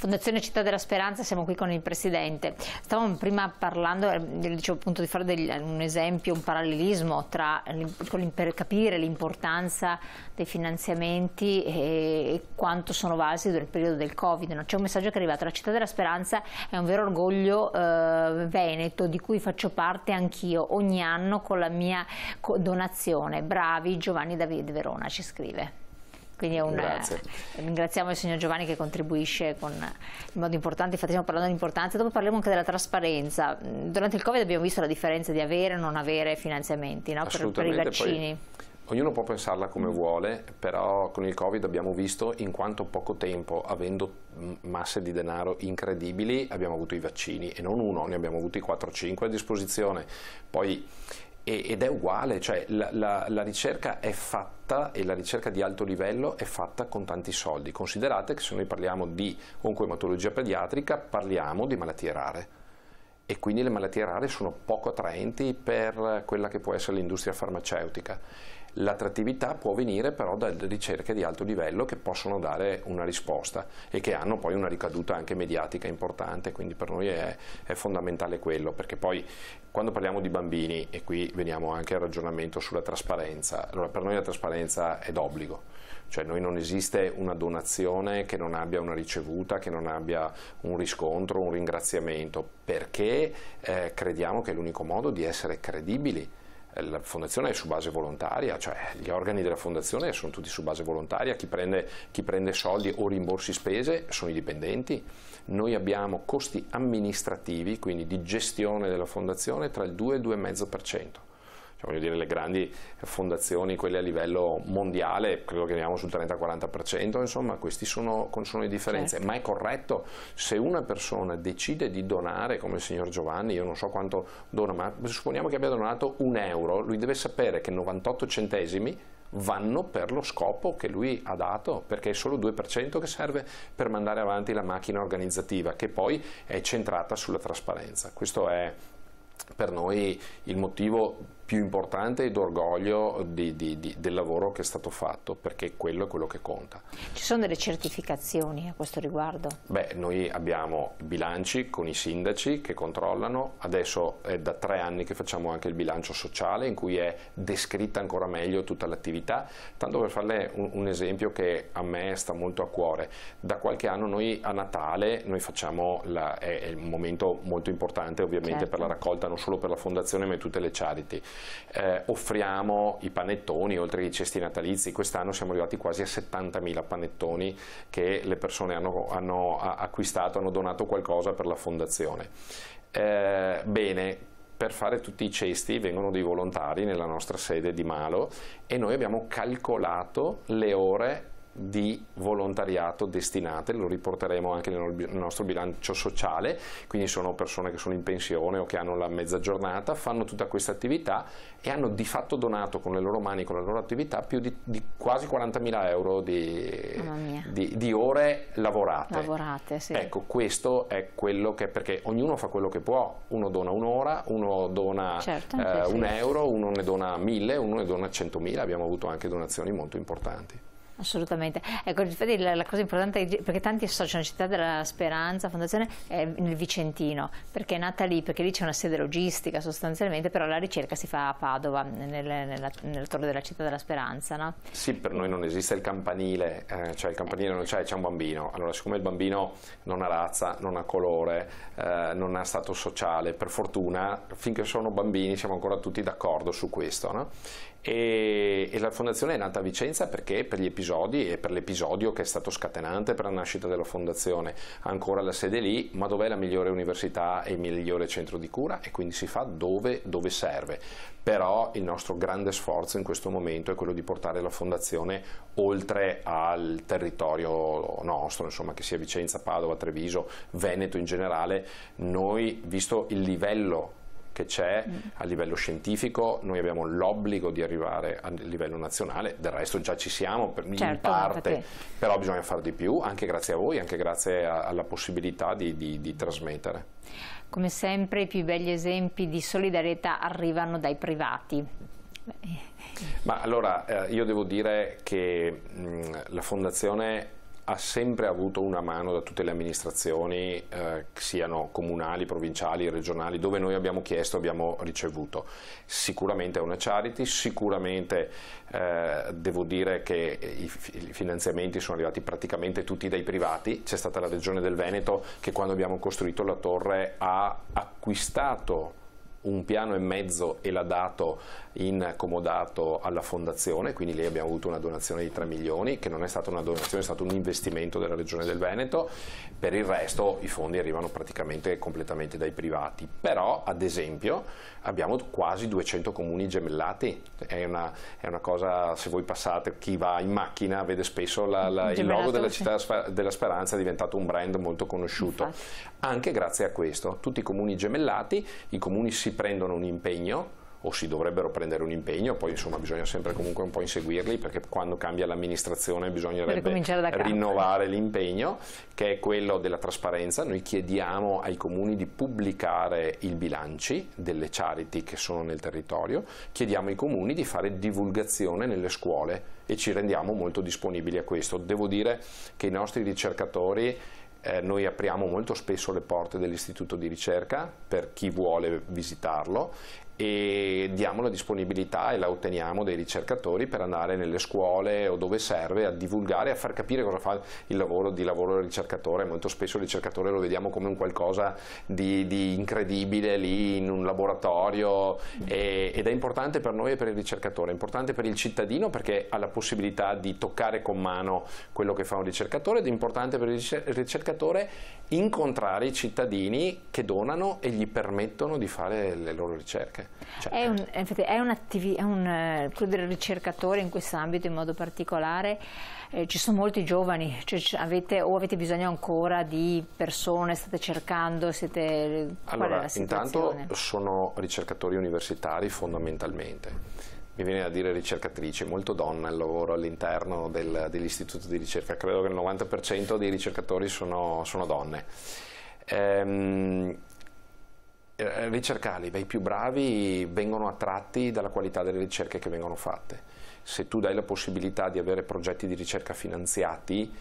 Fondazione Città della Speranza, siamo qui con il Presidente. Stavamo prima parlando, eh, dicevo appunto di fare degli, un esempio, un parallelismo tra, per capire l'importanza dei finanziamenti e, quanto sono valsi nel periodo del Covid. No? C'è un messaggio che è arrivato, la Città della Speranza è un vero orgoglio eh, veneto di cui faccio parte anch'io ogni anno con la mia donazione. Bravi Giovanni Davide Verona ci scrive. Quindi una, eh, ringraziamo il signor Giovanni che contribuisce con, eh, in modo importante, infatti stiamo parlando di importanza, dopo parliamo anche della trasparenza. Mm, durante il Covid abbiamo visto la differenza di avere o non avere finanziamenti no? per, per, i vaccini. Poi ognuno può pensarla come vuole, però con il Covid abbiamo visto in quanto poco tempo, avendo mm, masse di denaro incredibili, abbiamo avuto i vaccini e non uno, ne abbiamo avuti 4-5 a disposizione. Poi ed è uguale, cioè la, la, la, ricerca è fatta e la ricerca di alto livello è fatta con tanti soldi. Considerate che se noi parliamo di oncoematologia pediatrica parliamo di malattie rare e quindi le malattie rare sono poco attraenti per quella che può essere l'industria farmaceutica L'attrattività può venire però da ricerche di alto livello che possono dare una risposta e che hanno poi una ricaduta anche mediatica importante, quindi per noi è, è fondamentale quello, perché poi quando parliamo di bambini, e qui veniamo anche al ragionamento sulla trasparenza, allora per noi la trasparenza è d'obbligo, cioè noi non esiste una donazione che non abbia una ricevuta, che non abbia un riscontro, un ringraziamento, perché eh, crediamo che è l'unico modo di essere credibili eh, la fondazione è su base volontaria, cioè gli organi della fondazione sono tutti su base volontaria, chi prende, chi prende soldi o rimborsi spese sono i dipendenti, noi abbiamo costi amministrativi, quindi di gestione della fondazione tra il 2 e il 2,5% cioè, voglio dire, le grandi fondazioni, quelle a livello mondiale, credo che andiamo sul 30-40%, insomma queste sono, sono, le differenze, certo. ma è corretto se una persona decide di donare come il signor Giovanni, io non so quanto dona, ma supponiamo che abbia donato un euro, lui deve sapere che 98 centesimi vanno per lo scopo che lui ha dato, perché è solo 2% che serve per mandare avanti la macchina organizzativa, che poi è centrata sulla trasparenza. Questo è per noi il motivo più importante ed orgoglio di, di, di, del lavoro che è stato fatto, perché quello è quello che conta. Ci sono delle certificazioni a questo riguardo? Beh, noi abbiamo bilanci con i sindaci che controllano, adesso è da tre anni che facciamo anche il bilancio sociale in cui è descritta ancora meglio tutta l'attività, tanto per farle un, un, esempio che a me sta molto a cuore, da qualche anno noi a Natale noi facciamo, la, è, è, un momento molto importante ovviamente certo. per la certo. raccolta non solo per la fondazione ma tutte le charity, eh, offriamo i panettoni, oltre ai cesti natalizi, quest'anno siamo arrivati quasi a 70.000 panettoni che le persone hanno, hanno acquistato, hanno donato qualcosa per la fondazione. Eh, bene, per fare tutti i cesti vengono dei volontari nella nostra sede di Malo e noi abbiamo calcolato le ore di volontariato destinate, lo riporteremo anche nel nostro bilancio sociale, quindi sono persone che sono in pensione o che hanno la mezza giornata, fanno tutta questa attività e hanno di fatto donato con le loro mani, con la loro attività, più di, di quasi 40.000 euro di, di, di, ore lavorate. lavorate sì. Ecco, questo è quello che, perché ognuno fa quello che può, uno dona un'ora, uno dona certo, eh, un euro, uno ne dona mille, uno ne dona centomila, abbiamo avuto anche donazioni molto importanti. Assolutamente, ecco infatti la, la cosa importante perché tanti associano Città della Speranza, Fondazione è ehm, nel Vicentino, perché è nata lì, perché lì c'è una sede logistica sostanzialmente, però la ricerca si fa a Padova, nel, nella, nella, torre della Città della Speranza. No? Sì, per noi non esiste il campanile, eh, cioè il campanile non c'è, c'è un bambino, allora siccome il bambino non ha razza, non ha colore, eh, non ha stato sociale, per fortuna finché sono bambini siamo ancora tutti d'accordo su questo no? e, e la Fondazione è nata a Vicenza perché per gli episodi episodi e per l'episodio che è stato scatenante per la nascita della fondazione. Ancora la sede lì, ma dov'è la migliore università e il migliore centro di cura? E quindi si fa dove, dove serve. Però il nostro grande sforzo in questo momento è quello di portare la fondazione oltre al territorio nostro, insomma, che sia Vicenza, Padova, Treviso, Veneto in generale. Noi, visto il livello che c'è mm. a livello scientifico, noi abbiamo l'obbligo di arrivare a livello nazionale, del resto già ci siamo per, certo, in parte, perché... però bisogna fare di più, anche grazie a voi, anche grazie a, alla possibilità di, di, di trasmettere. Come sempre i più belli esempi di solidarietà arrivano dai privati. Ma allora eh, io devo dire che mm, la Fondazione ha sempre avuto una mano da tutte le amministrazioni, eh, siano comunali, provinciali, regionali, dove noi abbiamo chiesto, abbiamo ricevuto. Sicuramente è una charity, sicuramente eh, devo dire che i, i, finanziamenti sono arrivati praticamente tutti dai privati, c'è stata la regione del Veneto che quando abbiamo costruito la torre ha acquistato un piano e mezzo e l'ha dato in comodato alla fondazione, quindi lì abbiamo avuto una donazione di 3 milioni, che non è stata una donazione, è stato un investimento della Regione del Veneto, per il resto i fondi arrivano praticamente completamente dai privati, però ad esempio abbiamo quasi 200 comuni gemellati, è una, è una cosa, se voi passate, chi va in macchina vede spesso la, la, il logo della città della speranza, è diventato un brand molto conosciuto, Infatti. anche grazie a questo, tutti i comuni gemellati, i comuni si prendono un impegno, o si dovrebbero prendere un impegno, poi insomma bisogna sempre comunque un po' inseguirli perché quando cambia l'amministrazione bisognerebbe rinnovare l'impegno che è quello della trasparenza, noi chiediamo ai comuni di pubblicare i bilanci delle charity che sono nel territorio, chiediamo ai comuni di fare divulgazione nelle scuole e ci rendiamo molto disponibili a questo. Devo dire che i nostri ricercatori eh, noi apriamo molto spesso le porte dell'istituto di ricerca per chi vuole visitarlo e diamo la disponibilità e la otteniamo dei ricercatori per andare nelle scuole o dove serve a divulgare, a far capire cosa fa il lavoro di lavoro del ricercatore, molto spesso il ricercatore lo vediamo come un qualcosa di, di incredibile lì in un laboratorio e, ed è importante per noi e per il ricercatore, è importante per il cittadino perché ha la possibilità di toccare con mano quello che fa un ricercatore ed è importante per il ricercatore incontrare i cittadini che donano e gli permettono di fare le loro ricerche. Cioè, è, un, eh. è, un è un, eh, quello del ricercatore in questo ambito in modo particolare, eh, ci sono molti giovani, cioè, avete, o avete bisogno ancora di persone, state cercando, siete... Allora, intanto sono ricercatori universitari fondamentalmente mi viene da dire ricercatrice, molto donna il lavoro all'interno dell'istituto di ricerca, credo che il 90% dei ricercatori sono, sono donne. Ehm, ricercali, i più bravi vengono attratti dalla qualità delle ricerche che vengono fatte. Se tu dai la possibilità di avere progetti di ricerca finanziati,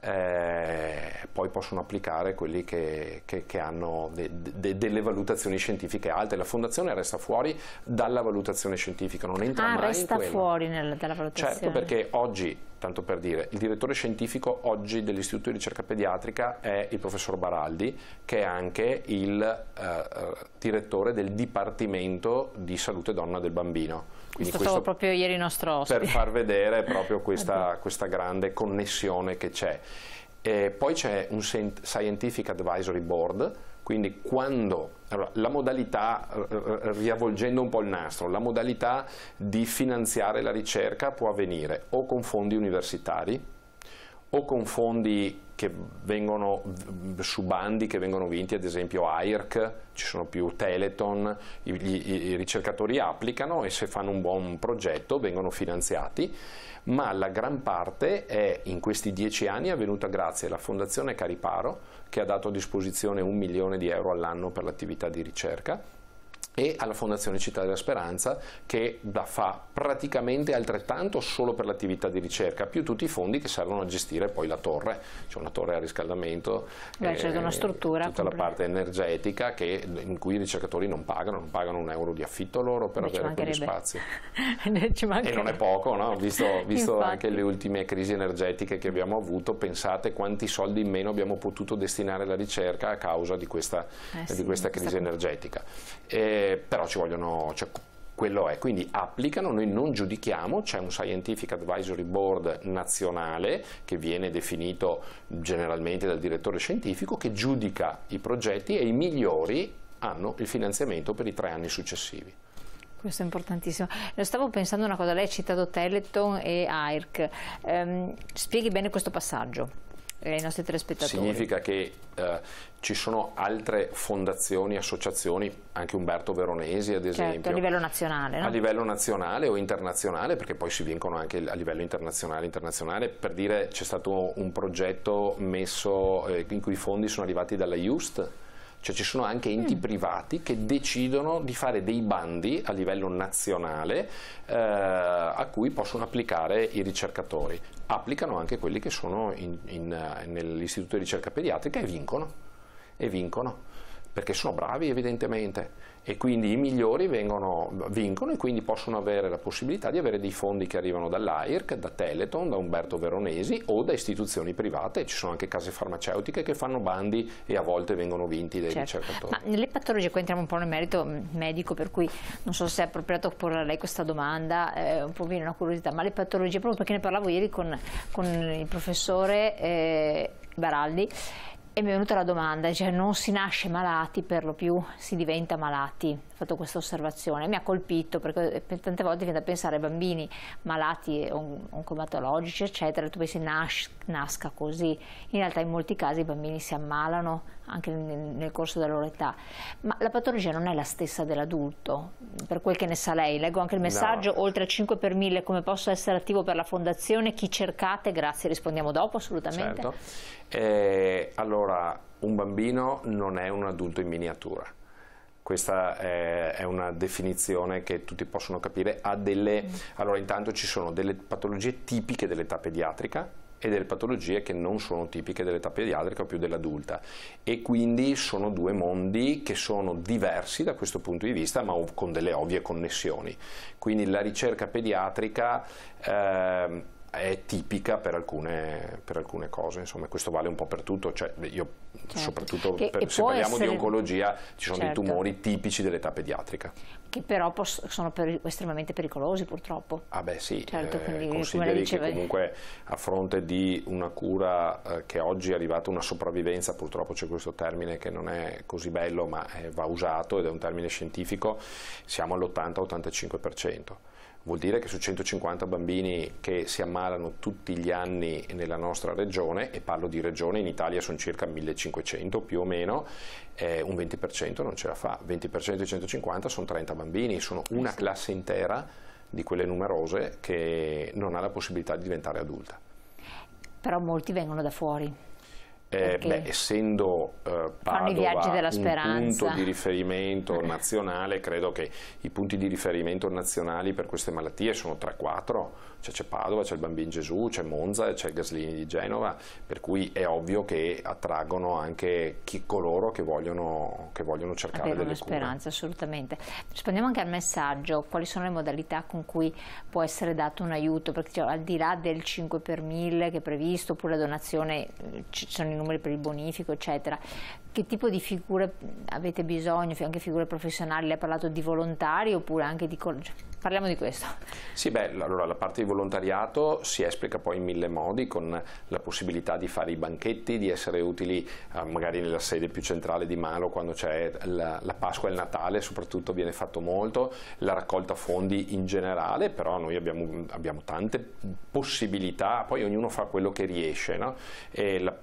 eh, poi possono applicare quelli che, che, che hanno de, de, delle valutazioni scientifiche alte. La fondazione resta fuori dalla valutazione scientifica, non entra ah, mai in quella. resta fuori nel, dalla certo, valutazione. Certo, perché oggi tanto per dire, il direttore scientifico oggi dell'Istituto di ricerca pediatrica è il professor Baraldi, che è anche il eh, eh direttore del Dipartimento di Salute Donna del Bambino. Quindi questo, questo proprio ieri nostro ospite. Per far vedere proprio questa, questa grande connessione che c'è. poi c'è un Scientific Advisory Board, quindi quando, la modalità, riavvolgendo un po' il nastro, la modalità di finanziare la ricerca può avvenire o con fondi universitari, o con fondi che vengono su bandi che vengono vinti, ad esempio AIRC, ci sono più Teleton, i, i, i, ricercatori applicano e se fanno un buon progetto vengono finanziati, ma la gran parte è in questi dieci anni avvenuta grazie alla Fondazione Cariparo che ha dato a disposizione un milione di euro all'anno per l'attività di ricerca e alla Fondazione Città della Speranza che da fa praticamente altrettanto solo per l'attività di ricerca, più tutti i fondi che servono a gestire poi la torre, cioè una torre a riscaldamento, Beh, certo, una eh, struttura, tutta la parte energetica che, in cui i ricercatori non pagano, non pagano un euro di affitto loro per Beh, avere quegli spazi. e non è poco, no? visto, visto anche le ultime crisi energetiche che abbiamo avuto, pensate quanti soldi in meno abbiamo potuto destinare alla ricerca a causa di questa, eh sì, di questa crisi questa... energetica. E, però ci vogliono, cioè, quello è, quindi applicano, noi non giudichiamo, c'è un Scientific Advisory Board nazionale che viene definito generalmente dal direttore scientifico che giudica i progetti e i migliori hanno il finanziamento per i tre anni successivi. Questo è importantissimo. Non stavo pensando a una cosa, lei ha citato Teleton e AIRC, ehm, spieghi bene questo passaggio ai eh, nostri telespettatori. Significa che eh, ci sono altre fondazioni, associazioni, anche Umberto Veronesi ad esempio. Certo, a livello nazionale. No? A livello nazionale o internazionale, perché poi si vincono anche a livello internazionale. internazionale per dire c'è stato un progetto messo eh, in cui i fondi sono arrivati dalla Just cioè ci sono anche enti mm. privati che decidono di fare dei bandi a livello nazionale eh, a cui possono applicare i ricercatori. Applicano anche quelli che sono eh, nell'istituto di ricerca pediatrica e vincono. E vincono perché sono bravi evidentemente e quindi i migliori vengono, vincono e quindi possono avere la possibilità di avere dei fondi che arrivano dall'AIRC, da Teleton, da Umberto Veronesi o da istituzioni private, ci sono anche case farmaceutiche che fanno bandi e a volte vengono vinti dai certo. ricercatori. Ma nelle patologie, qui entriamo un po' nel merito mm, medico, per cui non so se è appropriato porre a lei questa domanda, eh, un po' viene una curiosità, ma le patologie, proprio perché ne parlavo ieri con, con il professore eh, Baraldi, e mi è venuta la domanda, cioè non si nasce malati, per lo più si diventa malati. Ho fatto questa osservazione, mi ha colpito perché eh, tante volte viene da pensare ai bambini malati on oncomatologici, eccetera, tu pensi nas nasca così. In realtà in molti casi i bambini si ammalano anche nel, nel corso della loro età, ma la patologia non è la stessa dell'adulto, per quel che ne sa lei. Leggo anche il messaggio, no. oltre a 5 per 1000, come posso essere attivo per la fondazione? Chi cercate? Grazie, rispondiamo dopo assolutamente. Certo. Eh, allora, allora un bambino non è un adulto in miniatura. Questa è, una definizione che tutti possono capire. Delle, allora intanto ci sono delle patologie tipiche dell'età pediatrica, e delle patologie che non sono tipiche dell'età pediatrica o più dell'adulta e quindi sono due mondi che sono diversi da questo punto di vista ma con delle ovvie connessioni. Quindi la ricerca pediatrica eh, è tipica per alcune, per alcune, cose, insomma questo vale un po' per tutto, cioè, io, certo. soprattutto che, per, se parliamo essere... di oncologia ci sono certo. dei tumori tipici dell'età pediatrica. Che però sono per, estremamente pericolosi purtroppo. Ah beh sì, certo, eh, quindi, eh, consideri diceva... che comunque a fronte di una cura eh, che oggi è arrivata una sopravvivenza, purtroppo c'è questo termine che non è così bello ma eh, va usato ed è un termine scientifico, siamo all'80-85%. Vuol dire che su 150 bambini che si ammalano tutti gli anni nella nostra regione, e parlo di regione, in Italia sono circa 1500 più o meno, eh, un 20% non ce la fa. 20% di 150 sono 30 bambini, sono una classe intera di quelle numerose che non ha la possibilità di diventare adulta. Però molti vengono da fuori. Eh, okay. beh, essendo eh, Padova un punto di riferimento nazionale, credo che i punti di riferimento nazionali per queste malattie sono 3-4, cioè c'è Padova, c'è il Bambino Gesù, c'è Monza, c'è il Gaslini di Genova, per cui è ovvio che attraggono anche chi, coloro che vogliono, che vogliono cercare Avere delle speranza, assolutamente. Rispondiamo anche al messaggio, quali sono le modalità con cui può essere dato un aiuto, perché cioè, al di là del 5 per 1000 che è previsto, oppure la donazione, ci sono in numeri per il bonifico, eccetera. Che tipo di figure avete bisogno, anche figure professionali? Lei ha parlato di volontari oppure anche di... Cioè, parliamo di questo. Sì, beh, allora la parte di volontariato si esplica poi in mille modi, con la possibilità di fare i banchetti, di essere utili eh, magari nella sede più centrale di Malo quando c'è la, la Pasqua e il Natale, soprattutto viene fatto molto, la raccolta fondi in generale, però noi abbiamo, abbiamo tante possibilità, poi ognuno fa quello che riesce, no? la,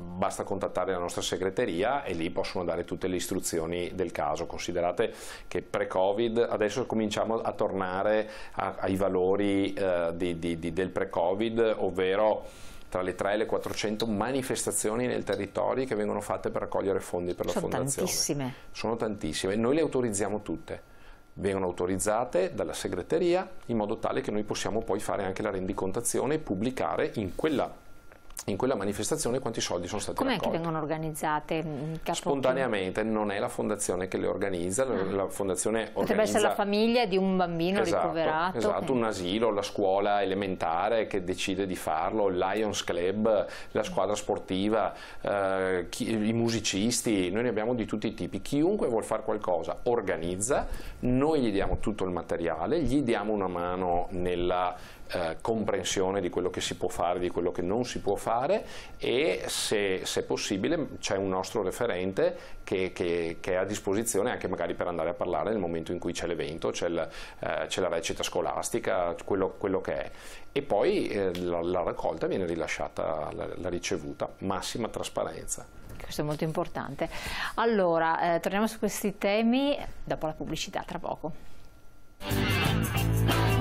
basta contattare la nostra segreteria e lì possono dare tutte le istruzioni del caso. Considerate che pre-Covid, adesso cominciamo a tornare a, ai valori eh, di, di, di, del pre-Covid, ovvero tra le 3 e le 400 manifestazioni nel territorio che vengono fatte per raccogliere fondi per Sono la fondazione. Tantissime. Sono tantissime. Noi le autorizziamo tutte vengono autorizzate dalla segreteria in modo tale che noi possiamo poi fare anche la rendicontazione e pubblicare in quella in quella manifestazione quanti soldi sono stati Com'è raccolti. Com'è che vengono organizzate? Mm, capo? Spontaneamente, non è la fondazione che le organizza, ah. la fondazione organizza... Potrebbe essere la famiglia di un bambino esatto, ricoverato. Esatto, un asilo, la scuola elementare che decide di farlo, il Lions Club, la squadra sportiva, eh, chi, i musicisti, noi ne abbiamo di tutti i tipi. Chiunque vuol fare qualcosa organizza, noi gli diamo tutto il materiale, gli diamo una mano nella eh, comprensione di quello che si può fare, di quello che non si può fare e se, se possibile c'è un nostro referente che, che, che, è a disposizione anche magari per andare a parlare nel momento in cui c'è l'evento, c'è, eh, la recita scolastica, quello, quello, che è. E poi eh, la, la, raccolta viene rilasciata, la, la ricevuta, massima trasparenza questo è molto importante. Allora, eh, torniamo su questi temi dopo la pubblicità, tra poco.